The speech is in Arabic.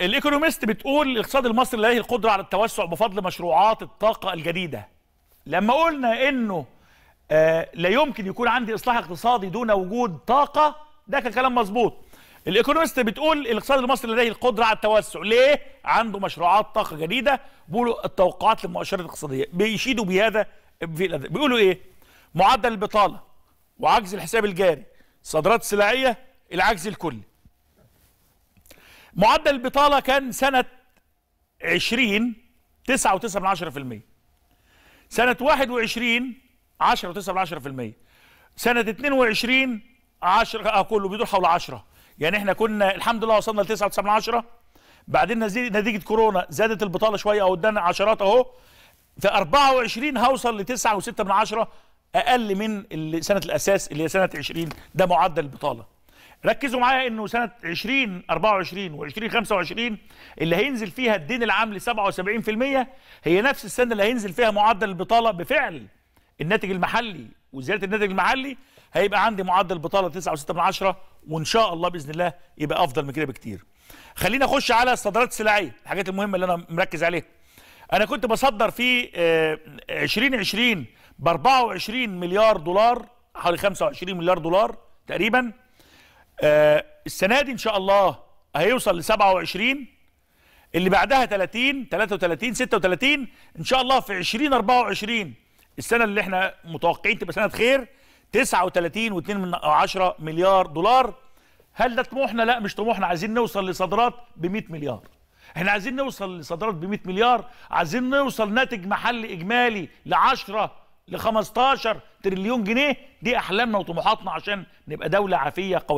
الايكونومست بتقول الاقتصاد المصري لديه القدره على التوسع بفضل مشروعات الطاقه الجديده لما قلنا انه آه لا يمكن يكون عندي اصلاح اقتصادي دون وجود طاقه ده كان كلام مظبوط الايكونومست بتقول الاقتصاد المصري لديه القدره على التوسع ليه عنده مشروعات طاقه جديده بيقولوا التوقعات للمؤشرات الاقتصاديه بيشيدوا بهذا بيقولوا ايه معدل البطاله وعجز الحساب الجاري الصادرات السلعيه العجز الكلي معدل البطالة كان سنة 20 9.9% سنة 21 10.9% سنة 22 10 آه كله بيدور حول 10 يعني احنا كنا الحمد لله وصلنا ل 9.9 بعدين نتيجة كورونا زادت البطالة شوية أو ادانا عشرات أهو في 24 هوصل ل 9.6 أقل من سنة الأساس اللي هي سنة 20 ده معدل البطالة ركزوا معايا انه سنه 2024 و 2025 اللي هينزل فيها الدين العام ل 77% هي نفس السنه اللي هينزل فيها معدل البطاله بفعل الناتج المحلي وزياده الناتج المحلي هيبقى عندي معدل البطاله 9.6 وان شاء الله باذن الله يبقى افضل من كده بكتير. خلينا اخش على الصادرات السلعيه الحاجات المهمه اللي انا مركز عليها. انا كنت بصدر في 2020 ب 24 مليار دولار حوالي 25 مليار دولار تقريبا آه، السنه دي ان شاء الله هيوصل ل 27 اللي بعدها 30 33 36 ان شاء الله في 20 24 السنه اللي احنا متوقعين تبقى سنه خير 39 و2 من 10 مليار دولار هل ده طموحنا لا مش طموحنا عايزين نوصل لصادرات ب 100 مليار احنا عايزين نوصل لصادرات ب 100 مليار عايزين نوصل ناتج محلي اجمالي ل 10 ل 15 تريليون جنيه دي احلامنا وطموحاتنا عشان نبقى دوله عافيه قويه